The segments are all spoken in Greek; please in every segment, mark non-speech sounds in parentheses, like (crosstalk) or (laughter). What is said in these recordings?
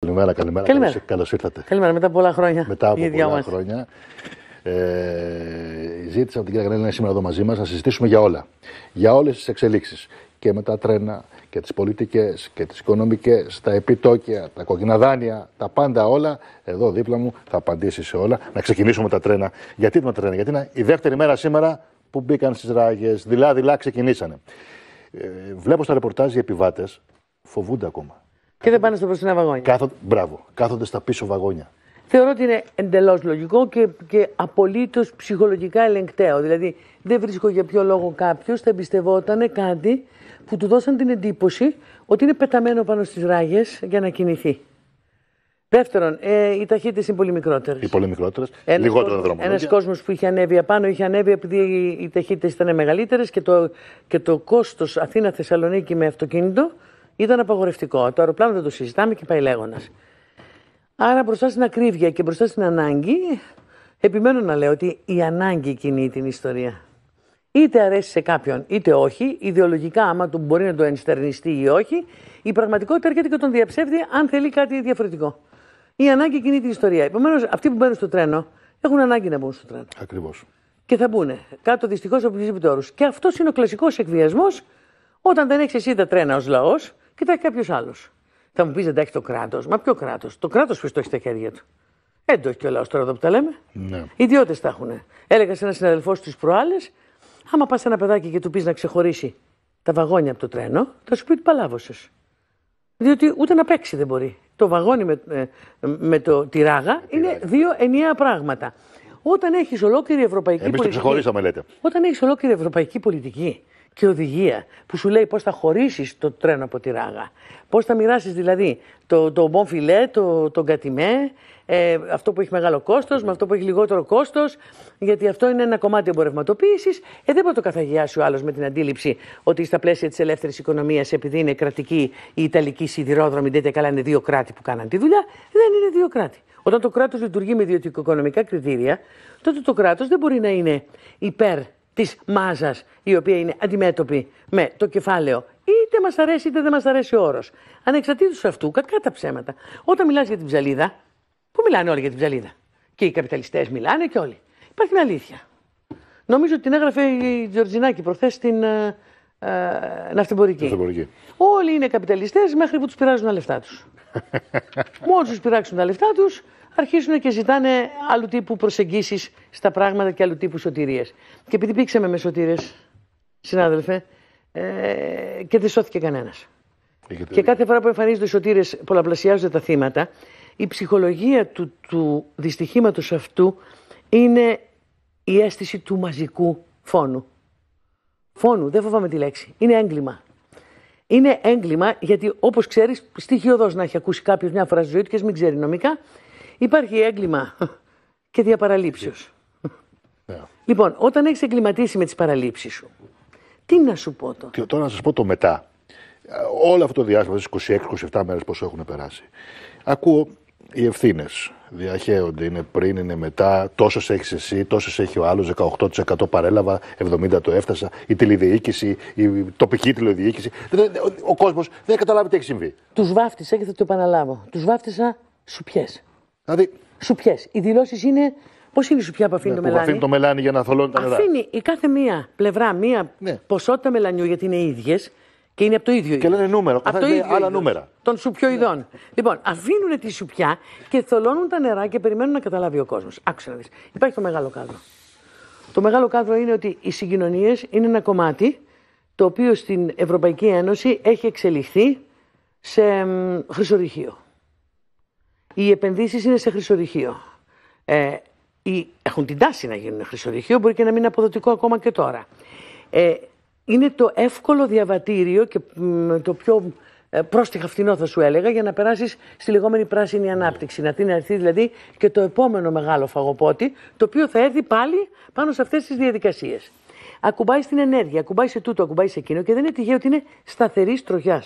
Καλημέρα, καλημέρα. καλημέρα. Καλώς, ήρθατε. Καλημέρα, μετά από πολλά χρόνια. Μετά από πολλά χρόνια. Ε, ζήτησα από την κυρία Γρανέλη να είναι σήμερα εδώ μαζί μας να συζητήσουμε για όλα. Για όλες τις εξελίξεις. Και με τα τρένα και τις πολιτικές και τις οικονομικές, τα επιτόκια, τα κόκκινα δάνεια, τα πάντα όλα. Εδώ δίπλα μου θα απαντήσει σε όλα. Να ξεκινήσουμε τα τρένα. Γιατί τα τρένα, Γιατί είναι η δεύτερη μέρα σήμερα που μπήκαν στις ράγες, δειλά-δειλά ξεκινήσανε. Ε, βλέπω στα ρεπορτάζ οι επιβάτες φοβούνται ακόμα. Και δεν πάνε στο μπροστινά βαγόνια. Κάθο... Μπράβο. Κάθονται στα πίσω βαγόνια. Θεωρώ ότι είναι εντελώς λογικό και, και απολύτως ψυχολογικά ελεγκταίο. Δηλαδή, δεν βρίσκω για ποιο λόγο κάποιος θα εμπιστευόταν κάτι που του δώσαν την εντύπωση ότι είναι πεταμένο πάνω στις ράγες για να κινηθεί. Δεύτερον, ε, οι ταχύτητες είναι πολύ μικρότερες. Οι πολύ μικρότερες. Λιγότερο δρόμο. Ένας κόσμος που είχε ανέβει απάνω είχε ανέβει επειδή οι ταχύτητες ήταν μεγαλύτερες και το, και το κόστος Αθήνα-Θεσσαλονίκη με αυτοκίνητο ήταν απαγορευτικό. Το αεροπλάνο δεν το συζητάμε και πάει λέγοντας. Άρα μπροστά στην ακρίβεια και μπροστά στην ανάγκη, επιμένω να λέω ότι η ανάγκη κινεί την ιστορία. Είτε αρέσει σε κάποιον, είτε όχι, ιδεολογικά, άμα του μπορεί να το ενστερνιστεί ή όχι, η πραγματικότητα έρχεται και τον διαψεύδει αν θέλει κάτι διαφορετικό. Η ανάγκη κινεί την ιστορία. Επομένως, αυτοί που μπαίνουν στο τρένο έχουν ανάγκη να μπουν στο τρένο. Ακριβώς. Και θα μπουν κάτω δυστυχώς από του Και αυτός είναι ο κλασικός εκβιασμός όταν δεν έχεις εσύ τα τρένα ως λαός κοιτάει κάποιος άλλος. Θα μου πεις δεν τα έχει το κράτος. Μα ποιο κράτος. Το κράτος ποιος το έχει στα χέρια του. δεν το έχει και ο λαός τώρα εδώ που τα λέμε. Ναι. Ιδιώτες τα έχουν. Έλεγα σε ένα συναδελφό του προάλλες, άμα πας ένα παιδάκι και του πεις να ξεχωρίσει τα βαγόνια από το τρένο, θα σου πει ότι παλάβωσες. Διότι ούτε να παίξει δεν μπορεί. Το βαγόνι με, ε, με, το, τη ράγα είναι δύο ενιαία πράγματα. Όταν έχεις ολόκληρη ευρωπαϊκή Εμείς πολιτική. Όταν έχεις ολόκληρη ευρωπαϊκή πολιτική και οδηγία που σου λέει πώς θα χωρίσεις το τρένο από τη ράγα. Πώς θα μοιράσεις δηλαδή το, το bon το, το κατιμέ, ε, αυτό που έχει μεγάλο κόστος με αυτό που έχει λιγότερο κόστος, γιατί αυτό είναι ένα κομμάτι εμπορευματοποίησης. Ε, δεν μπορεί να το καθαγιάσει ο άλλος με την αντίληψη ότι στα πλαίσια της ελεύθερης οικονομίας, επειδή είναι κρατική η Ιταλική σιδηρόδρομη, δεν καλά είναι δύο κράτη που κάναν τη δουλειά, δεν είναι δύο κράτη. Όταν το κράτος λειτουργεί με οικονομικά κριτήρια, τότε το κράτος δεν μπορεί να είναι υπέρ Της μάζας, η οποία είναι αντιμέτωπη με το κεφάλαιο. Είτε μας αρέσει είτε δεν μας αρέσει ο όρος. Ανεξαρτήτως αυτού, κακά τα ψέματα, όταν μιλάς για την ψαλίδα, που μιλάνε όλοι για την ψαλίδα. Και οι καπιταλιστές μιλάνε και όλοι. Υπάρχει μια αλήθεια. Νομίζω ότι την έγραφε η Τζορτζινάκη προχθές στην ε, ε Όλοι είναι καπιταλιστές μέχρι που τους πειράζουν τα λεφτά τους. (laughs) Μόλι τους πειράξουν τα λεφτά τους, αρχίζουν και ζητάνε άλλου τύπου προσεγγίσεις στα πράγματα και άλλου τύπου σωτηρίες. Και επειδή πήξαμε με σωτήρες, συνάδελφε, ε, και δεν σώθηκε κανένας. και κάθε φορά που εμφανίζονται οι σωτήρες πολλαπλασιάζονται τα θύματα. Η ψυχολογία του, του δυστυχήματος αυτού είναι η αίσθηση του μαζικού φόνου. Φόνου, δεν φοβάμαι τη λέξη. Είναι έγκλημα. Είναι έγκλημα γιατί όπως ξέρεις στοιχειοδός να έχει ακούσει κάποιος μια φορά στη ζωή του και μην ξέρει νομικά υπάρχει έγκλημα και διαπαραλήψεως. Ναι. Λοιπόν, όταν έχεις εγκληματίσει με τις παραλήψεις σου, τι να σου πω το. Και τώρα να σας πω το μετά. Όλο αυτό το διάστημα, τις 26-27 μέρες πόσο έχουν περάσει. Ακούω οι ευθύνες. Διαχέονται. Είναι πριν, είναι μετά. Τόσες έχεις εσύ, τόσες έχει ο άλλος. 18% παρέλαβα, 70% το έφτασα. Η τηλεδιοίκηση, η τοπική τηλεδιοίκηση. Ο κόσμος δεν καταλάβει τι έχει συμβεί. Τους βάφτισα και θα το επαναλάβω. Τους βάφτισα σου Δηλαδή... Σουπιέ. Οι δηλώσεις είναι. Πώς είναι η σουπιά που αφήνει ναι, το μελάνι. Αφήνει το μελάνι για να θολώνει τα νερά. Αφήνει η κάθε μία πλευρά μία ναι. ποσότητα μελανιού γιατί είναι ίδιες και είναι από το ίδιο. Και λένε νούμερο. Από το ίδιο άλλα νούμερα. Των σουπιοειδών. Ναι. Λοιπόν, αφήνουν τη σουπιά και θολώνουν τα νερά και περιμένουν να καταλάβει ο κόσμος. Άξιο να δεις. Υπάρχει το μεγάλο κάδρο. Το μεγάλο κάδρο είναι ότι οι συγκοινωνίες είναι ένα κομμάτι το οποίο στην Ευρωπαϊκή Ένωση έχει εξελιχθεί σε χρυσορυχείο. Οι επενδύσεις είναι σε χρυσοδυχείο. Ε, έχουν την τάση να γίνουν χρυσοδυχείο, μπορεί και να μην είναι αποδοτικό ακόμα και τώρα. Ε, είναι το εύκολο διαβατήριο και το πιο ε, πρόστιχα φθηνό θα σου έλεγα για να περάσεις στη λεγόμενη πράσινη ανάπτυξη. Να την έρθει δηλαδή και το επόμενο μεγάλο φαγοπότη, το οποίο θα έρθει πάλι πάνω σε αυτές τις διαδικασίες. Ακουμπάει στην ενέργεια, ακουμπάει σε τούτο, ακουμπάει σε εκείνο και δεν είναι τυχαίο ότι είναι σταθερής τροχιάς.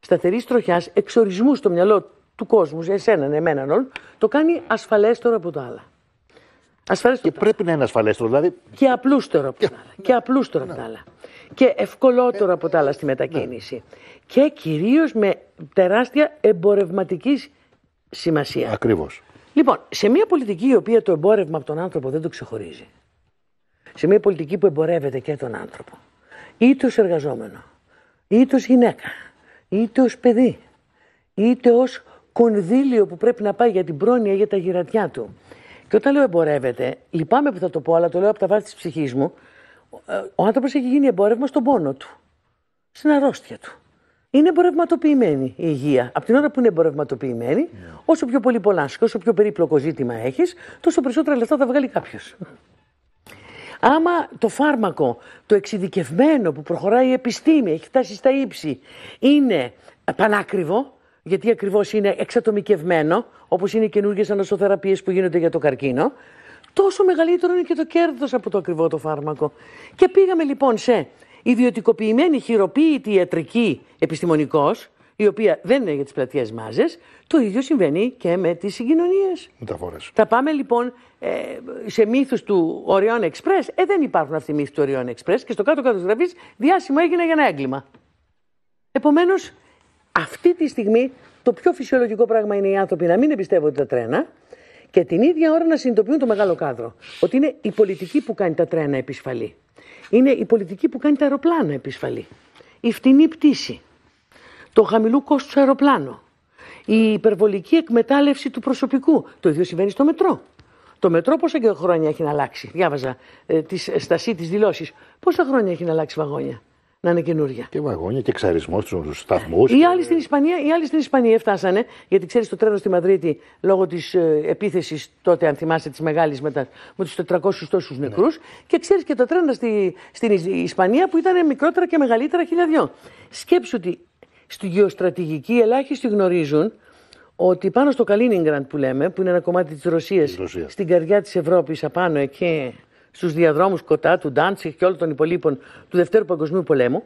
Σταθερής τροχιάς εξορισμούς στο μυαλό του κόσμου, για εσέναν, ναι, εμέναν όλων, το κάνει ασφαλέστερο από τα άλλα. Ασφαλέστερο και πρέπει να είναι ασφαλέστερο, δηλαδή. Και απλούστερο από τα άλλα. Και απλούστερο από τα άλλα. Και ευκολότερο από τα άλλα στη μετακίνηση. Ναι. Και κυρίως με τεράστια εμπορευματική σημασία. Ακριβώς. Λοιπόν, σε μια πολιτική η οποία το εμπόρευμα από τον άνθρωπο δεν το ξεχωρίζει. Σε μια πολιτική που εμπορεύεται και τον άνθρωπο. Είτε ως εργαζόμενο, είτε ως γυναίκα, είτε ως παιδί, είτε ως κονδύλιο που πρέπει να πάει για την πρόνοια για τα γυρατιά του. Και όταν λέω εμπορεύεται, λυπάμαι που θα το πω, αλλά το λέω από τα βάθη της ψυχής μου, ο άνθρωπος έχει γίνει εμπόρευμα στον πόνο του. Στην αρρώστια του. Είναι εμπορευματοποιημένη η υγεία. Από την ώρα που είναι εμπορευματοποιημένη, ναι. όσο πιο πολύ και όσο πιο περίπλοκο ζήτημα έχεις, τόσο περισσότερα λεφτά θα βγάλει κάποιος. Άμα το φάρμακο, το εξειδικευμένο που προχωράει η επιστήμη, έχει φτάσει στα ύψη, είναι πανάκριβο, γιατί ακριβώς είναι εξατομικευμένο, όπως είναι οι καινούργιες ανοσοθεραπείε που γίνονται για το καρκίνο, τόσο μεγαλύτερο είναι και το κέρδος από το ακριβό το φάρμακο. Και πήγαμε λοιπόν σε ιδιωτικοποιημένη χειροποίητη ιατρική επιστημονικός, η οποία δεν είναι για τις πλατείε μάζες, το ίδιο συμβαίνει και με τις συγκοινωνίες. Μεταφορές. Θα πάμε λοιπόν ε, σε μύθους του Οριών Εξπρές. Ε, δεν υπάρχουν αυτοί οι μύθοι του Οριών Εξπρές και στο κάτω-κάτω της γραφής διάσημο έγινε για ένα έγκλημα. Επομένως, αυτή τη στιγμή το πιο φυσιολογικό πράγμα είναι οι άνθρωποι να μην εμπιστεύονται τα τρένα και την ίδια ώρα να συνειδητοποιούν το μεγάλο κάδρο. Ότι είναι η πολιτική που κάνει τα τρένα επισφαλή. Είναι η πολιτική που κάνει τα αεροπλάνα επισφαλή. Η φτηνή πτήση. Το χαμηλού κόστους αεροπλάνο. Η υπερβολική εκμετάλλευση του προσωπικού. Το ίδιο συμβαίνει στο μετρό. Το μετρό πόσα χρόνια έχει να αλλάξει. Διάβαζα ε, τις, ε, της δηλώσεις. Πόσα χρόνια έχει να αλλάξει βαγόνια να είναι καινούρια. Και βαγόνια και ξαρισμός στους σταθμούς. Οι, άλλοι στην Ισπανία, οι στην Ισπανία φτάσανε, γιατί ξέρεις το τρένο στη Μαδρίτη λόγω της ε, επίθεσης τότε, αν θυμάσαι, της μεγάλης με τους 400 τόσους νεκρούς. Ναι. Και ξέρεις και το τρένο στη, στην Ισπανία που ήταν μικρότερα και μεγαλύτερα χιλιαδιό. Σκέψου ότι στη γεωστρατηγική ελάχιστοι γνωρίζουν ότι πάνω στο Καλίνιγκραντ που λέμε, που είναι ένα κομμάτι της Ρωσίας, στην καρδιά της Ευρώπης, απάνω εκεί, στους διαδρόμους κοντά του Ντάντσιχ και όλων των υπολείπων του Δευτέρου Παγκοσμίου Πολέμου,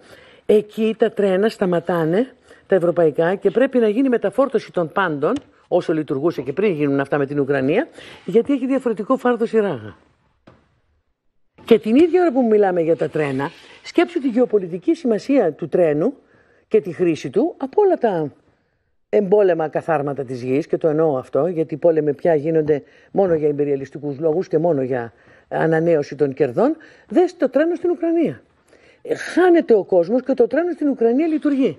εκεί τα τρένα σταματάνε, τα ευρωπαϊκά, και πρέπει να γίνει μεταφόρτωση των πάντων, όσο λειτουργούσε και πριν γίνουν αυτά με την Ουκρανία, γιατί έχει διαφορετικό φάρδος η ράγα. Και την ίδια ώρα που μιλάμε για τα τρένα, σκέψου τη γεωπολιτική σημασία του τρένου και τη χρήση του από όλα τα εμπόλεμα καθάρματα της γης και το εννοώ αυτό γιατί οι πόλεμοι πια γίνονται μόνο για εμπειριαλιστικούς λόγους και μόνο για ανανέωση των κερδών, δες το τρένο στην Ουκρανία. Ε, χάνεται ο κόσμος και το τρένο στην Ουκρανία λειτουργεί.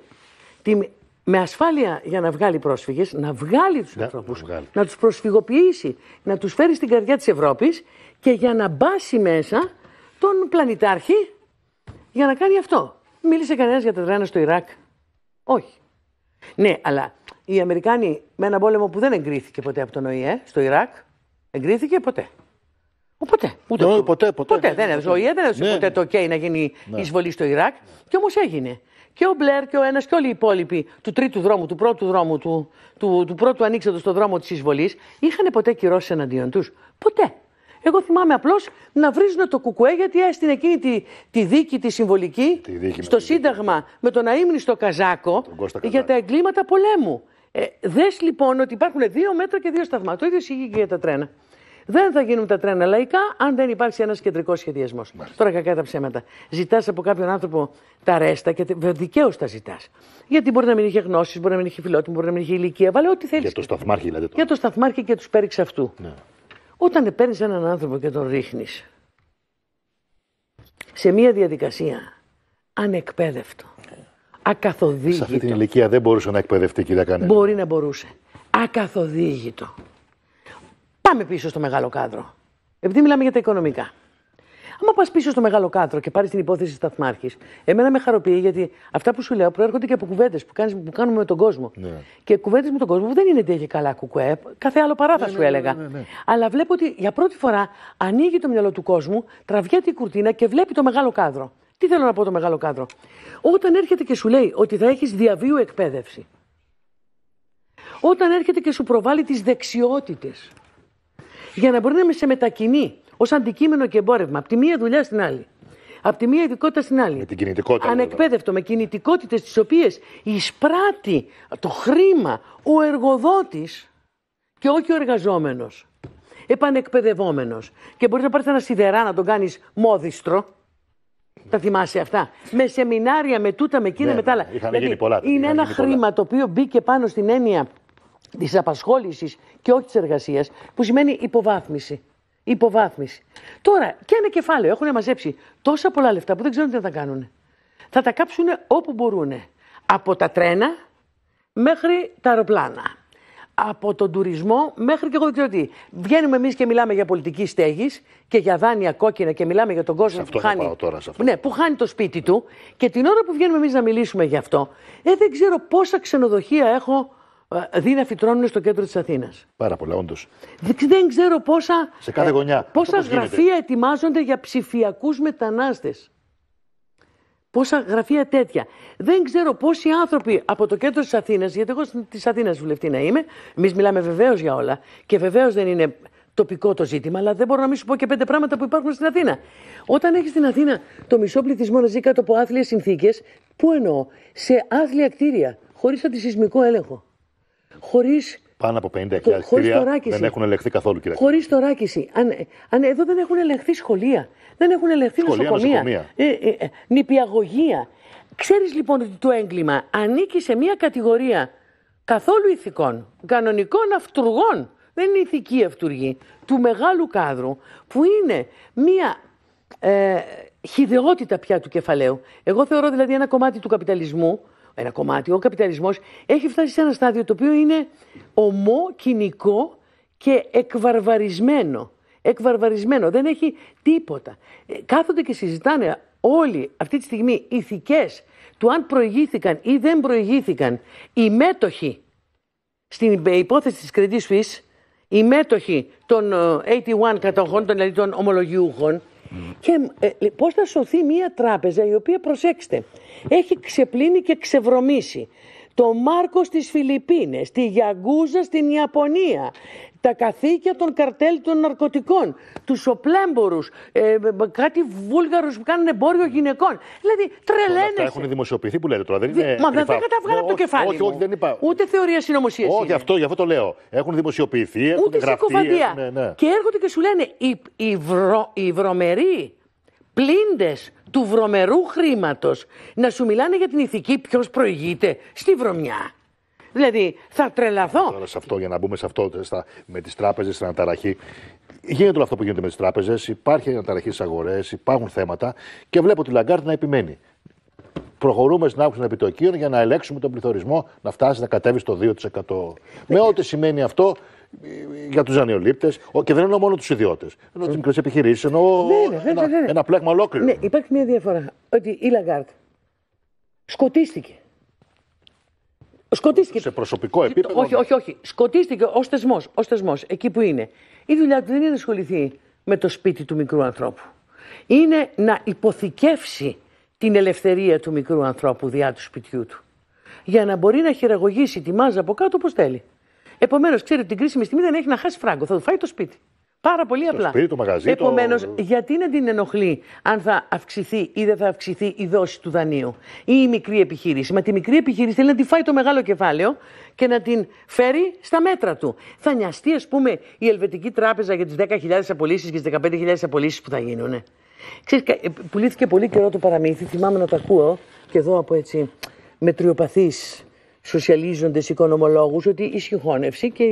με ασφάλεια για να βγάλει πρόσφυγες, να βγάλει τους να, να τους προσφυγοποιήσει, να τους φέρει στην καρδιά της Ευρώπης και για να μπάσει μέσα τον πλανητάρχη για να κάνει αυτό. Μίλησε κανένας για τα τρένα στο Ιράκ. Όχι. Ναι, αλλά οι Αμερικάνοι με έναν πόλεμο που δεν εγκρίθηκε ποτέ από τον ΟΗΕ, στο Ιράκ, εγκρίθηκε ποτέ. Ποτέ. Ούτε, ποτέ, ποτέ, δεν έδωσε. Ο ΙΕ δεν έδωσε ναι, ποτέ ναι. το OK να γίνει ναι. εισβολή στο Ιράκ. Και όμως έγινε. Και ο Μπλερ και ο ένας και όλοι οι υπόλοιποι του τρίτου δρόμου, του πρώτου δρόμου, του, του, του πρώτου ανοίξατο στον δρόμο της εισβολής, είχαν ποτέ κυρώσεις εναντίον τους. Ποτέ. Εγώ θυμάμαι απλώς να βρίζουν το κουκουέ γιατί έστειλε εκείνη τη, τη δίκη τη συμβολική στο με Σύνταγμα με τον Αίμνη στο Καζάκο για τα εγκλήματα πολέμου. Ε, Δες λοιπόν ότι υπάρχουν δύο μέτρα και δύο σταθμά. Το ίδιο ισχύει και για τα τρένα. Δεν θα γίνουν τα τρένα λαϊκά αν δεν υπάρξει ένας κεντρικός σχεδιασμός. Τώρα κακά τα ψέματα. Ζητάς από κάποιον άνθρωπο τα ρέστα και δικαίως τα ζητάς. Γιατί μπορεί να μην είχε γνώσεις, μπορεί να μην είχε φιλότιμο, μπορεί να μην είχε ηλικία. Βάλε ό,τι θέλεις. Για το σταθμάρχη, λέτε Τώρα. Για το σταθμάρχη και τους πέριξ αυτού. Ναι. Όταν παίρνεις έναν άνθρωπο και τον ρίχνεις σε μια διαδικασία ανεκπαίδευτο, ναι. ακαθοδήγητο. Σε αυτή την ηλικία δεν μπορούσε να εκπαιδευτεί, κυρία Κανέλη. Μπορεί να μπορούσε. Ακαθοδήγητο. Πάμε πίσω στο μεγάλο κάδρο. Επειδή μιλάμε για τα οικονομικά. Άμα πας πίσω στο μεγάλο κάδρο και πάρεις την υπόθεση σταθμάρχης, εμένα με χαροποιεί γιατί αυτά που σου λέω προέρχονται και από κουβέντες που, που κάνουμε με τον κόσμο. Ναι. Και κουβέντες με τον κόσμο δεν είναι ότι έχει καλά κουκουέ, κάθε άλλο παρά θα ναι, σου ναι, ναι, έλεγα. Αλλά βλέπω ότι για πρώτη φορά ανοίγει το μυαλό του κόσμου, τραβιέται η κουρτίνα και βλέπει το μεγάλο κάδρο. Τι θέλω να πω το μεγάλο κάδρο. Όταν έρχεται και σου λέει ότι θα έχεις διαβίου εκπαίδευση. Όταν έρχεται και σου προβάλλει τις δεξιότητες για να μπορεί να με σε μετακινεί ως αντικείμενο και εμπόρευμα από τη μία δουλειά στην άλλη. Από τη μία ειδικότητα στην άλλη. Με την κινητικότητα. Ανεκπαίδευτο, με κινητικότητες τις οποίες εισπράττει το χρήμα ο εργοδότης και όχι ο εργαζόμενος. Επανεκπαιδευόμενος. Και μπορείς να πάρεις ένα σιδερά να τον κάνεις μόδιστρο. Τα θυμάσαι αυτά. Με σεμινάρια, με τούτα, με εκείνα, ναι, με ναι, τα άλλα. Είχαν δηλαδή, γίνει πολλά. Είναι ένα πολλά. χρήμα το οποίο μπήκε πάνω στην έννοια Της απασχόλησης και όχι της εργασίας που σημαίνει υποβάθμιση. Υποβάθμιση. Τώρα, και ένα κεφάλαιο. Έχουν μαζέψει τόσα πολλά λεφτά που δεν ξέρουν τι θα τα κάνουν. Θα τα κάψουν όπου μπορούν. Από τα τρένα μέχρι τα αεροπλάνα. Από τον τουρισμό μέχρι και εγώ δεν ξέρω τι. Βγαίνουμε εμείς και μιλάμε για πολιτική στέγης και για δάνεια κόκκινα και μιλάμε για τον κόσμο που, χάνει, Ναι, που χάνει το σπίτι του. Και την ώρα που βγαίνουμε εμείς να μιλήσουμε γι' αυτό, ε, δεν ξέρω πόσα ξενοδοχεία έχω ε, να φυτρώνουν στο κέντρο της Αθήνας. Πάρα πολλά, όντως. Δεν ξέρω πόσα. Σε κάθε ε, γωνιά. Πόσα γραφεία γίνεται. ετοιμάζονται για ψηφιακούς μετανάστες. Πόσα γραφεία τέτοια. Δεν ξέρω πόσοι άνθρωποι από το κέντρο της Αθήνας, γιατί εγώ της Αθήνας βουλευτή να είμαι, εμείς μιλάμε βεβαίως για όλα και βεβαίως δεν είναι τοπικό το ζήτημα, αλλά δεν μπορώ να μην σου πω και πέντε πράγματα που υπάρχουν στην Αθήνα. Όταν έχεις στην Αθήνα το μισό πληθυσμό να ζει κάτω από άθλιες συνθήκες, πού εννοώ, σε άθλια κτίρια, χωρίς αντισυσμικό έλεγχο χωρίς. Πάνω από 50.000 δεν έχουν ελεγχθεί καθόλου, κύριε Χωρί θωράκιση. Αν, αν, εδώ δεν έχουν ελεγχθεί σχολεία, δεν έχουν ελεγχθεί σχολεία, νοσοκομεία, νοσοκομεία. Ε, ε, ε νηπιαγωγεία. Ξέρεις λοιπόν ότι το έγκλημα ανήκει σε μια κατηγορία καθόλου ηθικών, κανονικών αυτούργων. Δεν είναι ηθική αυτούργη του μεγάλου κάδρου που είναι μια ε, χιδεότητα πια του κεφαλαίου. Εγώ θεωρώ δηλαδή ένα κομμάτι του καπιταλισμού ένα κομμάτι, ο καπιταλισμός, έχει φτάσει σε ένα στάδιο το οποίο είναι ομό, κοινικό και εκβαρβαρισμένο. Εκβαρβαρισμένο, δεν έχει τίποτα. Ε, κάθονται και συζητάνε όλοι αυτή τη στιγμή ηθικές του αν προηγήθηκαν ή δεν προηγήθηκαν οι μέτοχοι στην υπόθεση της Credit Suisse, οι μέτοχοι των ε, 81 κατοχών, των, δηλαδή των ομολογιούχων, και ε, πώ θα σωθεί μια τράπεζα η οποία, προσέξτε, έχει ξεπλύνει και ξεβρωμίσει το Μάρκος στις Φιλιππίνες, τη Γιαγκούζα στην Ιαπωνία, τα καθήκια των καρτέλ των ναρκωτικών, τους οπλέμπορους, ε, κάτι βούλγαρους που κάνουν εμπόριο γυναικών. Δηλαδή τρελαίνε. Αυτά έχουν δημοσιοποιηθεί που λέτε τώρα. Δεν είναι Μα δεν τα καταβγάλα από το κεφάλι. Όχι, όχι, δεν είπα. Ούτε θεωρία συνωμοσίας. Όχι, είναι. αυτό, γι' αυτό το λέω. Έχουν δημοσιοποιηθεί, έχουν Ούτε γραφτεί. ναι, ναι. Και έρχονται και σου λένε οι, οι, βρο, βρωμεροί πλήντες του βρωμερού χρήματος να σου μιλάνε για την ηθική ποιος προηγείται στη βρωμιά. Δηλαδή θα τρελαθώ. Τώρα σε αυτό, για να μπούμε σε αυτό, στα, με τις τράπεζες, στην αναταραχή. Γίνεται όλο αυτό που γίνεται με τις τράπεζες, υπάρχει αναταραχή στις αγορές, υπάρχουν θέματα και βλέπω τη Λαγκάρτ να επιμένει. Προχωρούμε στην άκουση των επιτοκίων για να ελέγξουμε τον πληθωρισμό να φτάσει να κατέβει στο 2%. Με ό,τι σημαίνει αυτό ε, για τους δανειολήπτε και δεν εννοώ μόνο τους ιδιώτες. Εννοώ τις μικρές επιχειρήσεις, εννοώ ναι, ναι, ένα, ένα πλέγμα ολόκληρο. Ναι, υπάρχει μια διαφορά. Ότι η Λαγκάρτ σκοτίστηκε. Σκοτίστηκε. Σε προσωπικό επίπεδο. Όχι, ναι. όχι, όχι. Σκοτίστηκε ως θεσμός. εκεί που είναι. Η δουλειά του δεν είναι να ασχοληθεί με το σπίτι του μικρού ανθρώπου. Είναι να υποθηκεύσει την ελευθερία του μικρού ανθρώπου διά του σπιτιού του. Για να μπορεί να χειραγωγήσει τη μάζα από κάτω όπως θέλει. Επομένως, ξέρει ότι την κρίσιμη στιγμή δεν έχει να χάσει φράγκο. Θα του φάει το σπίτι. Πάρα πολύ απλά. Σπίτι, Επομένως, γιατί να την ενοχλεί αν θα αυξηθεί ή δεν θα αυξηθεί η δόση του δανείου ή η μικρή επιχείρηση. Μα τη μικρή επιχείρηση θέλει να τη φάει το μεγάλο κεφάλαιο και να την φέρει στα μέτρα του. Θα νοιαστεί, ας πούμε, η Ελβετική Τράπεζα για τις 10.000 απολύσεις και τις 15.000 απολύσεις που θα γίνουν. Ξέρεις, ε, πουλήθηκε πολύ καιρό το παραμύθι, θυμάμαι να το ακούω και εδώ από έτσι μετριοπαθείς σοσιαλίζοντες οικονομολόγους ότι η συγχώνευση και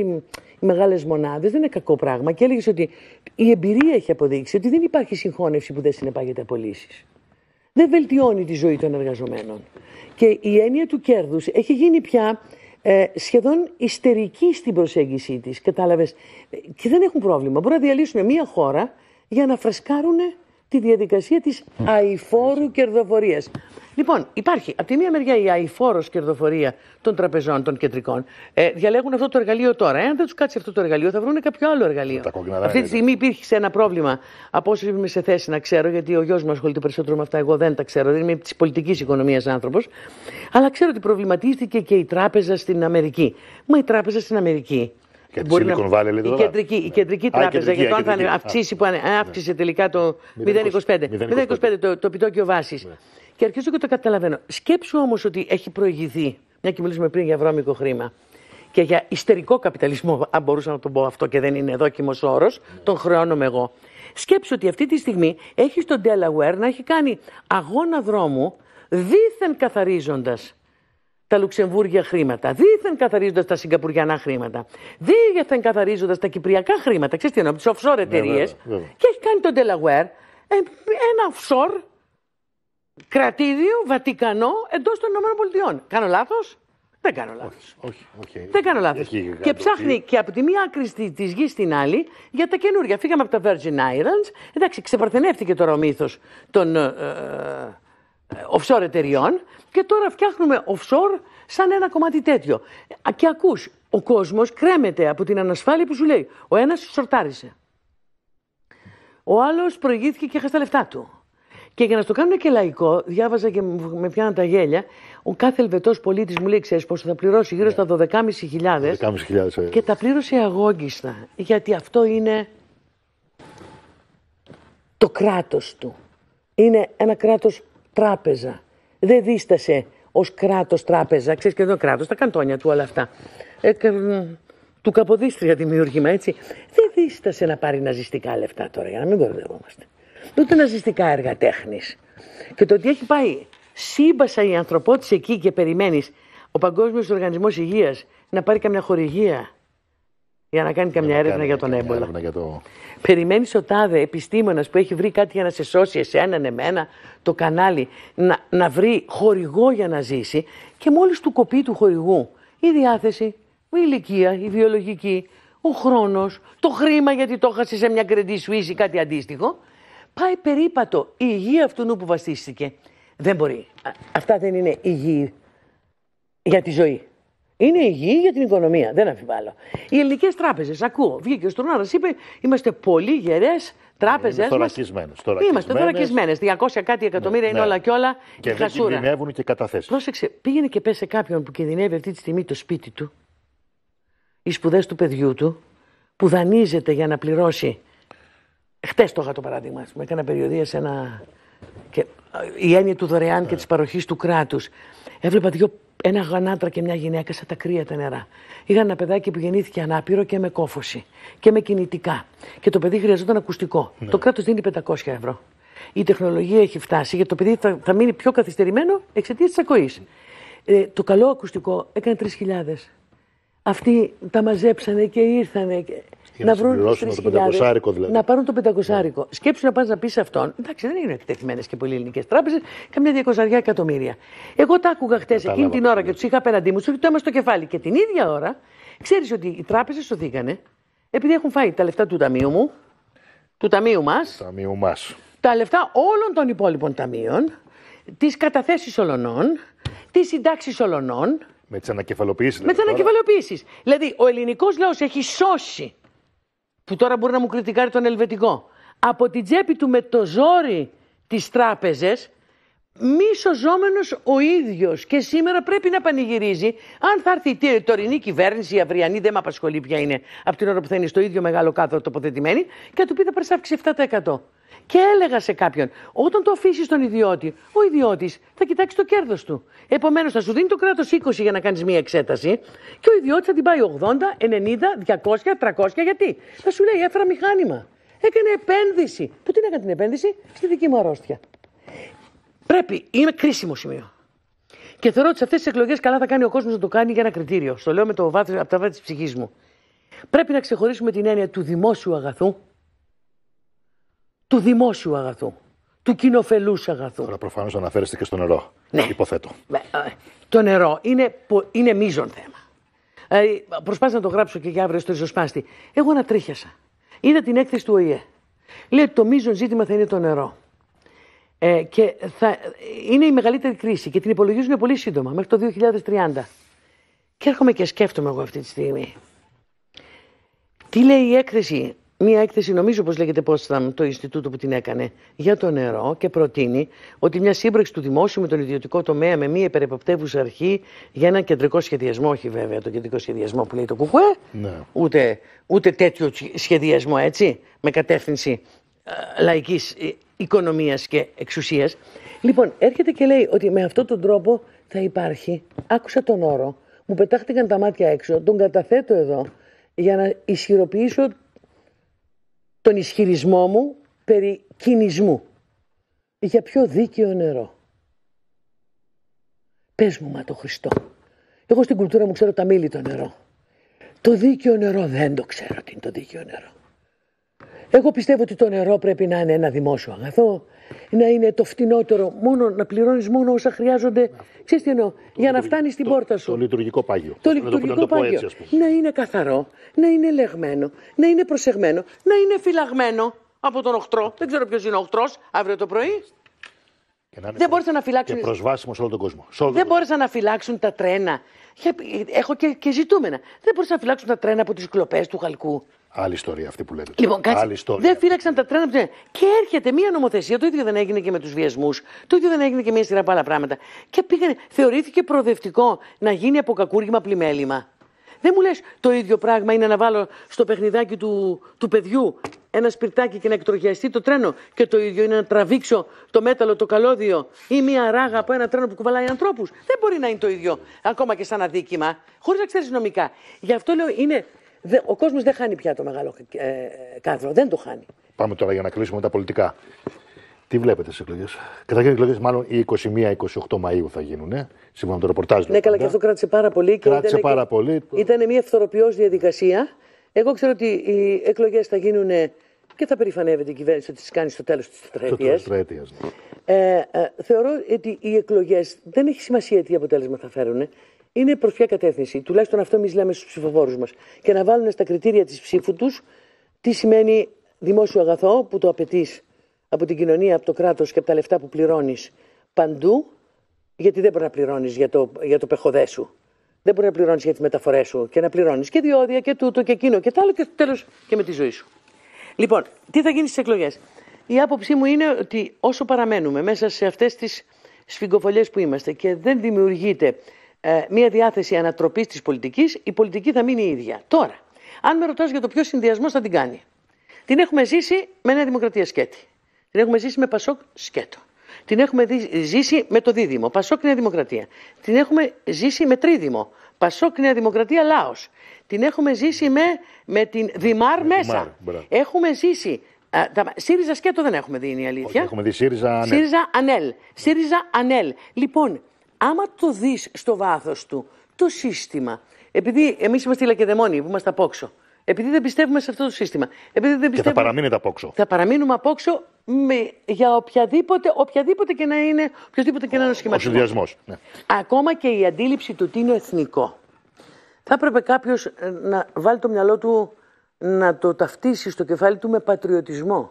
μεγάλες μονάδες δεν είναι κακό πράγμα. Και έλεγες ότι η εμπειρία έχει αποδείξει ότι δεν υπάρχει συγχώνευση που δεν συνεπάγεται απολύσεις. Δεν βελτιώνει τη ζωή των εργαζομένων. Και η έννοια του κέρδους έχει γίνει πια ε, σχεδόν ιστερική στην προσέγγιση της. Κατάλαβες. Ε, και δεν έχουν πρόβλημα. Μπορεί να διαλύσουν μια χώρα για να φρεσκάρουν τη διαδικασία της αηφόρου κερδοφορίας. Λοιπόν, υπάρχει από τη μία μεριά η αηφόρος κερδοφορία των τραπεζών, των κεντρικών. Ε, διαλέγουν αυτό το εργαλείο τώρα. Εάν δεν τους κάτσει αυτό το εργαλείο, θα βρουν κάποιο άλλο εργαλείο. Αυτή τη στιγμή υπήρχε ένα πρόβλημα, από όσο είμαι σε θέση να ξέρω, γιατί ο γιος μου ασχολείται περισσότερο με αυτά. Εγώ δεν τα ξέρω, δεν είμαι της πολιτικής οικονομίας άνθρωπος. Αλλά ξέρω ότι προβληματίστηκε και η τράπεζα στην Αμερική. Μα η τράπεζα στην Αμερική και Η, η ναι. κεντρική, τράπεζα, για το αν θα αυξήσει, που αύξησε τελικά το 0,25 το, το επιτόκιο βάσης. Ναι. Και αρχίζω και το καταλαβαίνω. Σκέψου όμως ότι έχει προηγηθεί, μια και μιλήσαμε πριν για βρώμικο χρήμα και για ιστερικό καπιταλισμό, αν μπορούσα να το πω αυτό και δεν είναι δόκιμος όρος, τον χρεώνομαι εγώ. Σκέψου ότι αυτή τη στιγμή έχει τον Delaware να έχει κάνει αγώνα δρόμου δίθεν καθαρίζοντας τα Λουξεμβούργια χρήματα, δίθεν καθαρίζοντας τα Σιγκαπουριανά χρήματα, δίθεν καθαρίζοντας τα Κυπριακά χρήματα, Ξέρετε τι εννοώ, τις offshore ναι, εταιρείε, και έχει κάνει τον Delaware ε, ένα offshore κρατήδιο Βατικανό εντός των ΗΠΑ. Κάνω λάθος. Δεν κάνω λάθος. Όχι, όχι, Δεν κάνω λάθος. Και ψάχνει και από τη μία άκρη της γης στην άλλη για τα καινούργια. Φύγαμε από τα Virgin Islands. Εντάξει, ξεπαρθενεύτηκε τώρα ο μύθος των. Ε, ε offshore εταιριών και τώρα φτιάχνουμε offshore σαν ένα κομμάτι τέτοιο. Και ακούς, ο κόσμος κρέμεται από την ανασφάλεια που σου λέει. Ο ένας σορτάρισε. Ο άλλος προηγήθηκε και έχασε τα λεφτά του. Και για να στο κάνουμε και λαϊκό, διάβαζα και με πιάνα τα γέλια, ο κάθε Ελβετός πολίτης μου λέει: Ξέρεις πόσο θα πληρώσει, γύρω ναι. στα 12.500. 12.500. Ε. Και τα πλήρωσε αγόγγιστα. Γιατί αυτό είναι το κράτος του. Είναι ένα κράτος τράπεζα. Δεν δίστασε ως κράτος τράπεζα. Ξέρεις και εδώ κράτος, τα καντόνια του όλα αυτά. Ε, του Καποδίστρια δημιούργημα, έτσι. Δεν δίστασε να πάρει ναζιστικά λεφτά τώρα, για να μην κορδευόμαστε. Ούτε ναζιστικά έργα τέχνης. Και το ότι έχει πάει σύμπασα η ανθρωπότηση εκεί και περιμένεις ο Παγκόσμιος Οργανισμός Υγείας να πάρει καμιά χορηγία για να κάνει καμιά έρευνα, για τον έμπολα. Για Περιμένεις ο τάδε επιστήμονας που έχει βρει κάτι για να σε σώσει, εσέναν, ναι, εμένα, το κανάλι, να, να βρει χορηγό για να ζήσει και μόλις του κοπεί του χορηγού η διάθεση, η ηλικία, η βιολογική, ο χρόνος, το χρήμα γιατί το έχασες σε μια κρεντή σου ή κάτι αντίστοιχο, πάει περίπατο η υγεία αυτού νου που βασίστηκε. Δεν μπορεί. Αυτά δεν είναι υγεία για τη ζωή είναι υγιή για την οικονομία, δεν αμφιβάλλω. Οι ελληνικές τράπεζες, ακούω, βγήκε ο Στρονάρας, είπε: Είμαστε πολύ γερές τράπεζες. Είμαστε θωρακισμένε. 200 κάτι εκατομμύρια ναι, είναι ναι. όλα και όλα. Και, και δεν κινδυνεύουν και καταθέσεις. Πρόσεξε, πήγαινε και πες σε κάποιον που κινδυνεύει αυτή τη στιγμή το σπίτι του, οι σπουδές του παιδιού του, που δανείζεται για να πληρώσει. Χτες το είχα το παράδειγμα. Με έκανα περιοδία σε ένα. Και ε, η έννοια του δωρεάν και ναι. της παροχής του κράτους. Έβλεπα δύο ένα γανάτρα και μια γυναίκα σε τα κρύα τα νερά. Είχα ένα παιδάκι που γεννήθηκε ανάπηρο και με κόφωση και με κινητικά. Και το παιδί χρειαζόταν ακουστικό. Ναι. Το κράτος δίνει 500 ευρώ. Η τεχνολογία έχει φτάσει γιατί το παιδί θα, μείνει πιο καθυστερημένο εξαιτίας της ακοής. Ε, το καλό ακουστικό έκανε 3.000. Αυτοί τα μαζέψανε και ήρθανε για να, να βρουν το πεντακοσάρικο δηλαδή. Να πάρουν το πεντακοσάρικο. Yeah. Ναι. Σκέψου να πας να πεις σε αυτόν. Εντάξει, δεν είναι εκτεθειμένες και πολλοί ελληνικές τράπεζες, καμιά διακοσαριά εκατομμύρια. Εγώ τα άκουγα χτες εκείνη την ώρα και τους είχα απέναντί μου, σου το στο κεφάλι. Και την ίδια ώρα ξέρεις ότι οι τράπεζες σωθήκανε επειδή έχουν φάει τα λεφτά του ταμείου μου, του ταμείου μας. Ταμείου Τα λεφτά όλων των υπόλοιπων ταμείων, τις καταθέσεις ολονών, τις συντάξεις ολονών. Με τις ανακεφαλοποιήσεις. Με τις ανακεφαλοποιήσεις. Δηλαδή, ο ελληνικός λαός έχει σώσει που τώρα μπορεί να μου κριτικάρει τον Ελβετικό, από την τσέπη του με το ζόρι τις τράπεζες, σωζόμενος ο ίδιος και σήμερα πρέπει να πανηγυρίζει αν θα έρθει η τωρινή κυβέρνηση, η αυριανή δεν με απασχολεί πια είναι από την ώρα που θα είναι στο ίδιο μεγάλο κάδρο τοποθετημένη και θα του πει θα πρέπει 7%. Και έλεγα σε κάποιον, όταν το αφήσεις τον ιδιώτη, ο ιδιώτης θα κοιτάξει το κέρδος του. Επομένως, θα σου δίνει το κράτος 20 για να κάνεις μία εξέταση και ο ιδιώτης θα την πάει 80, 90, 200, 300. Γιατί θα σου λέει, έφερα μηχάνημα. Έκανε επένδυση. Πού την έκανε την επένδυση, στη δική μου αρρώστια. Πρέπει, είναι κρίσιμο σημείο. Και θεωρώ ότι σε αυτές τις εκλογές καλά θα κάνει ο κόσμος να το κάνει για ένα κριτήριο. Στο λέω με το βάθος, από τα της ψυχής μου. Πρέπει να ξεχωρίσουμε την έννοια του δημόσιου αγαθού του δημόσιου αγαθού, του κοινοφελούς αγαθού. Τώρα προφανώς αναφέρεστε και στο νερό. Ναι. Υποθέτω. Ε, το νερό είναι, είναι μείζον θέμα. Ε, προσπάθησα να το γράψω και για αύριο στο ριζοσπάστη. Εγώ ανατρίχιασα. Είδα την έκθεση του ΟΗΕ. Λέει ότι το μείζον ζήτημα θα είναι το νερό. Ε, και θα, είναι η μεγαλύτερη κρίση και την υπολογίζουν πολύ σύντομα, μέχρι το 2030. Και έρχομαι και σκέφτομαι εγώ αυτή τη στιγμή. Τι λέει η έκθεση μία έκθεση, νομίζω πως λέγεται ήταν το Ινστιτούτο που την έκανε, για το νερό και προτείνει ότι μια σύμπραξη του δημόσιου με τον ιδιωτικό τομέα με μία υπερεποπτεύουσα αρχή για ένα κεντρικό σχεδιασμό, όχι βέβαια το κεντρικό σχεδιασμό που λέει το ΚΚΕ, ναι. ούτε, ούτε τέτοιο σχεδιασμό έτσι, με κατεύθυνση ε, λαϊκής ε, οικονομίας και εξουσίας. Λοιπόν, έρχεται και λέει ότι με αυτόν τον τρόπο θα υπάρχει, άκουσα τον όρο, μου πετάχτηκαν τα μάτια έξω, τον καταθέτω εδώ για να ισχυροποιήσω τον ισχυρισμό μου περί κινησμού. Για πιο δίκαιο νερό. Πες μου, μα το Χριστό. Εγώ στην κουλτούρα μου ξέρω τα μήλη το νερό. Το δίκαιο νερό δεν το ξέρω τι είναι το δίκαιο νερό. Εγώ πιστεύω ότι το νερό πρέπει να είναι ένα δημόσιο αγαθό, να είναι το φτηνότερο, μόνο, να πληρώνεις μόνο όσα χρειάζονται. Ξέρεις τι εννοώ, το για να φτάνεις στην πόρτα σου. Το, λειτουργικό πάγιο. Το λειτουργικό πάγιο. να είναι καθαρό, να είναι λεγμένο, να είναι προσεγμένο, να είναι φυλαγμένο από τον οχτρό. Δεν ξέρω ποιος είναι ο οχτρός αύριο το πρωί. δεν μπόρεσαν να φυλάξουν. προσβάσιμο σε όλο τον κόσμο. δεν μπόρεσαν να φυλάξουν τα τρένα. Έχω και, και ζητούμενα. Δεν μπόρεσαν να φυλάξουν τα τρένα από τις κλοπές του χαλκού. Άλλη ιστορία αυτή που λέτε. Λοιπόν, κάτσε. Δεν φύλαξαν τα τρένα. Και έρχεται μία νομοθεσία. Το ίδιο δεν έγινε και με τους βιασμούς. Το ίδιο δεν έγινε και μία σειρά από άλλα πράγματα. Και πήγανε, θεωρήθηκε προοδευτικό να γίνει από κακούργημα πλημέλημα. Δεν μου λες το ίδιο πράγμα είναι να βάλω στο παιχνιδάκι του, του παιδιού ένα σπιρτάκι και να εκτροχιαστεί το τρένο. Και το ίδιο είναι να τραβήξω το μέταλλο, το καλώδιο ή μία ράγα από ένα τρένο που κουβαλάει ανθρώπους. Δεν μπορεί να είναι το ίδιο, ακόμα και σαν αδίκημα, χωρίς να ξέρεις νομικά. Γι' αυτό λέω είναι ο κόσμος δεν χάνει πια το μεγάλο ε, ε, κάδρο. Δεν το χάνει. Πάμε τώρα για να κλείσουμε τα πολιτικά. Τι βλέπετε στις εκλογές. Καταρχήν, οι εκλογές μάλλον οι 21-28 Μαου θα γίνουν, ε? σύμφωνα με το ρεπορτάζ. Ναι, καλά, και αυτό κράτησε πάρα πολύ. Και κράτησε ήταν, πάρα πολύ. Ήταν μια ευθοροποιώ διαδικασία. Εγώ ξέρω ότι οι εκλογές θα γίνουν και θα περηφανεύεται η κυβέρνηση ότι τις κάνει στο τέλος της τετραετία. Ναι. Ε, ε, θεωρώ ότι οι εκλογές δεν έχει σημασία τι αποτέλεσμα θα φέρουν είναι προς ποια κατεύθυνση. Τουλάχιστον αυτό εμείς λέμε στους ψηφοφόρους μας. Και να βάλουν στα κριτήρια της ψήφου τους τι σημαίνει δημόσιο αγαθό που το απαιτείς από την κοινωνία, από το κράτος και από τα λεφτά που πληρώνεις παντού, γιατί δεν μπορεί να πληρώνεις για το, για το πεχοδέ σου. Δεν μπορεί να πληρώνεις για τις μεταφορές σου και να πληρώνεις και διόδια και τούτο και εκείνο και τ' άλλο και τέλος και με τη ζωή σου. Λοιπόν, τι θα γίνει στις εκλογές. Η άποψή μου είναι ότι όσο παραμένουμε μέσα σε αυτές τις σφυγκοφολέ που είμαστε και δεν δημιουργείται ε, μια διάθεση ανατροπής της πολιτικής, η πολιτική θα μείνει η ίδια. Τώρα, αν με ρωτάς για το ποιος συνδυασμός θα την κάνει. Την έχουμε ζήσει με Νέα Δημοκρατία σκέτη. Την έχουμε ζήσει με Πασόκ σκέτο. Την έχουμε ζήσει με το δίδυμο, Πασόκ Νέα Δημοκρατία. Την έχουμε ζήσει με τρίδημο, Πασόκ Νέα Δημοκρατία Λάος. Την έχουμε ζήσει με, με την Δημάρ μέσα. έχουμε ζήσει Α, ΣΥΡΙΖΑ σκέτο δεν έχουμε δει, είναι η αλήθεια. Όχι, έχουμε δει ΣΥΡΙΖΑ ΑΝΕΛ. ΣΥΡΙΖΑ ΑΝΕΛ. ΣΥΡΙΖΑ ΑΝΕΛ. Λοιπόν, άμα το δεις στο βάθος του, το σύστημα, επειδή εμείς είμαστε οι λακεδαιμόνοι που είμαστε απόξω, επειδή δεν πιστεύουμε σε αυτό το σύστημα. Επειδή δεν πιστεύουμε... Και θα παραμείνετε απόξω. Θα παραμείνουμε απόξω με, για οποιαδήποτε, οποιαδήποτε και να είναι, οποιοδήποτε και ο σχηματισμός. Ο συνδυασμός. Ναι. Ακόμα και η αντίληψη του τι είναι εθνικό. Θα έπρεπε κάποιος ε, να βάλει το μυαλό του να το ταυτίσει στο κεφάλι του με πατριωτισμό.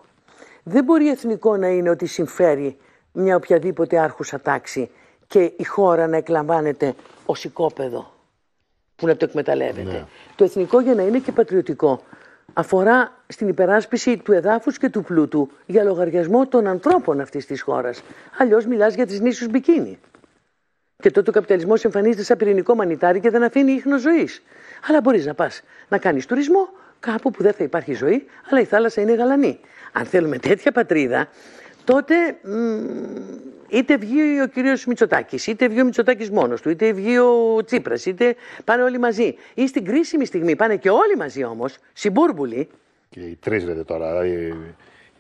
Δεν μπορεί εθνικό να είναι ότι συμφέρει μια οποιαδήποτε άρχουσα τάξη και η χώρα να εκλαμβάνεται ω οικόπεδο που να το εκμεταλλεύεται. Ναι. Το εθνικό για να είναι και πατριωτικό αφορά στην υπεράσπιση του εδάφους και του πλούτου για λογαριασμό των ανθρώπων αυτής της χώρας. Αλλιώς μιλάς για τις νήσους Μπικίνι. Και τότε ο καπιταλισμός εμφανίζεται σαν πυρηνικό μανιτάρι και δεν αφήνει ίχνος ζωής. Αλλά μπορείς να πας να κάνεις τουρισμό κάπου που δεν θα υπάρχει ζωή, αλλά η θάλασσα είναι γαλανή. Αν θέλουμε τέτοια πατρίδα, τότε είτε βγει ο κύριος Μητσοτάκης, είτε βγει ο Μητσοτάκης μόνος του, είτε βγει ο Τσίπρας, είτε πάνε όλοι μαζί. Ή στην κρίσιμη στιγμή πάνε και όλοι μαζί όμως, συμπούρμπουλοι. Και οι τρεις λέτε τώρα. Ε,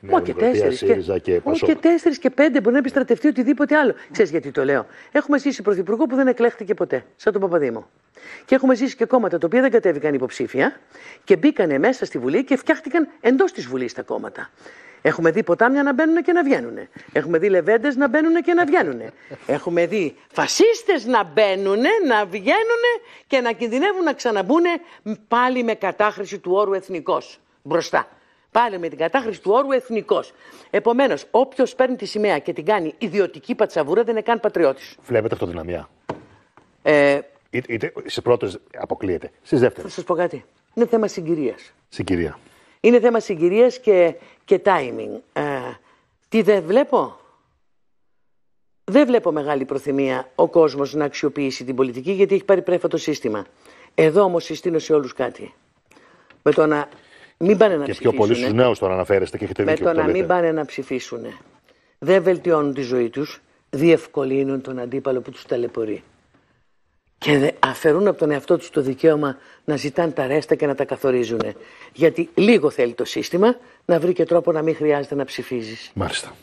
Μα και τέσσερις. Και, και, και τέσσερις και πέντε μπορεί να επιστρατευτεί οτιδήποτε άλλο. Ξέρεις γιατί το λέω. Έχουμε ζήσει πρωθυπουργό που δεν εκλέχτηκε ποτέ, σαν τον Παπαδήμο. Και έχουμε ζήσει και κόμματα τα οποία δεν κατέβηκαν υποψήφια και μπήκανε μέσα στη Βουλή και φτιάχτηκαν εντός της Βουλής τα κόμματα. Έχουμε δει ποτάμια να μπαίνουν και να βγαίνουν. Έχουμε δει λεβέντες να μπαίνουν και να βγαίνουν. Έχουμε δει φασίστες να μπαίνουν, να βγαίνουν και να κινδυνεύουν να ξαναμπούν πάλι με κατάχρηση του όρου εθνικός μπροστά. Πάλι με την κατάχρηση του όρου εθνικός. Επομένως, όποιος παίρνει τη σημαία και την κάνει ιδιωτική πατσαβούρα δεν είναι καν πατριώτης. Βλέπετε αυτοδυναμία. Ε, Είτε, είτε πρώτες αποκλείεται. Στις δεύτερες. Θα σας πω κάτι. Είναι θέμα συγκυρίας. Συγκυρία. Είναι θέμα συγκυρίας και, και timing. Ε, τι δεν βλέπω. Δεν βλέπω μεγάλη προθυμία ο κόσμος να αξιοποιήσει την πολιτική γιατί έχει πάρει πρέφα το σύστημα. Εδώ όμως συστήνω σε όλους κάτι. Με το να μην πάνε να και ψηφίσουν. Και πιο πολύ στους νέους τώρα αναφέρεστε και έχετε δίκιο. Με το να μην πάνε να ψηφίσουν. Δεν βελτιώνουν τη ζωή τους, διευκολύνουν τον αντίπαλο που τους ταλαιπωρεί και αφαιρούν από τον εαυτό τους το δικαίωμα να ζητάνε τα ρέστα και να τα καθορίζουν. Γιατί λίγο θέλει το σύστημα να βρει και τρόπο να μην χρειάζεται να ψηφίζεις. Μάλιστα.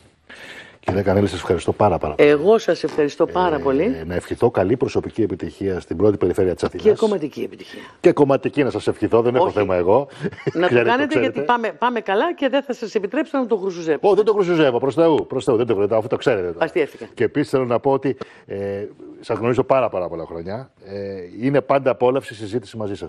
Κύριε Κανέλη, σας ευχαριστώ πάρα, πάρα πολύ. Εγώ σας ευχαριστώ πάρα ε, πολύ. Να ευχηθώ καλή προσωπική επιτυχία στην πρώτη περιφέρεια της Αθήνα. Και κομματική επιτυχία. Και κομματική να σας ευχηθώ, δεν Όχι. έχω θέμα εγώ. Να το κάνετε το γιατί πάμε, πάμε καλά και δεν θα σας επιτρέψω να το χρουσουζεύω. Όχι, δεν το χρουσουζεύω, προς Θεού, προς Θεού. Δεν το χρουσουζεύω. αφού το ξέρετε. Αστείευτηκα. Και επίσης θέλω να πω ότι ε, σας γνωρίζω πάρα, πάρα πολλά χρόνια. Ε, είναι πάντα απόλαυση συζήτηση μαζί σας.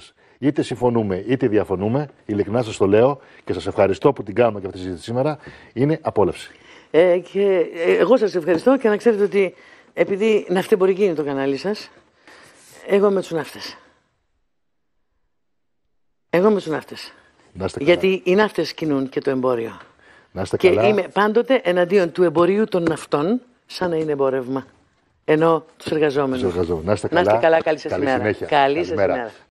Είτε συμφωνούμε είτε διαφωνούμε, ειλικρινά σας το λέω και σας ευχαριστώ που την κάνουμε και αυτή τη συζήτηση σήμερα. Είναι απόλαυση. Ε, και ε, εγώ σας ευχαριστώ και να ξέρετε ότι επειδή ναυτεμπορική είναι το κανάλι σας, εγώ με τους ναύτες. Εγώ με τους ναύτες. Γιατί οι ναύτες κινούν και το εμπόριο. Να είστε και είμαι πάντοτε εναντίον του εμπορίου των ναυτών, σαν να είναι εμπόρευμα. Ενώ τους εργαζόμενους. Να είστε καλά. καλά. Καλή σας ημέρα. Καλή σας ημέρα.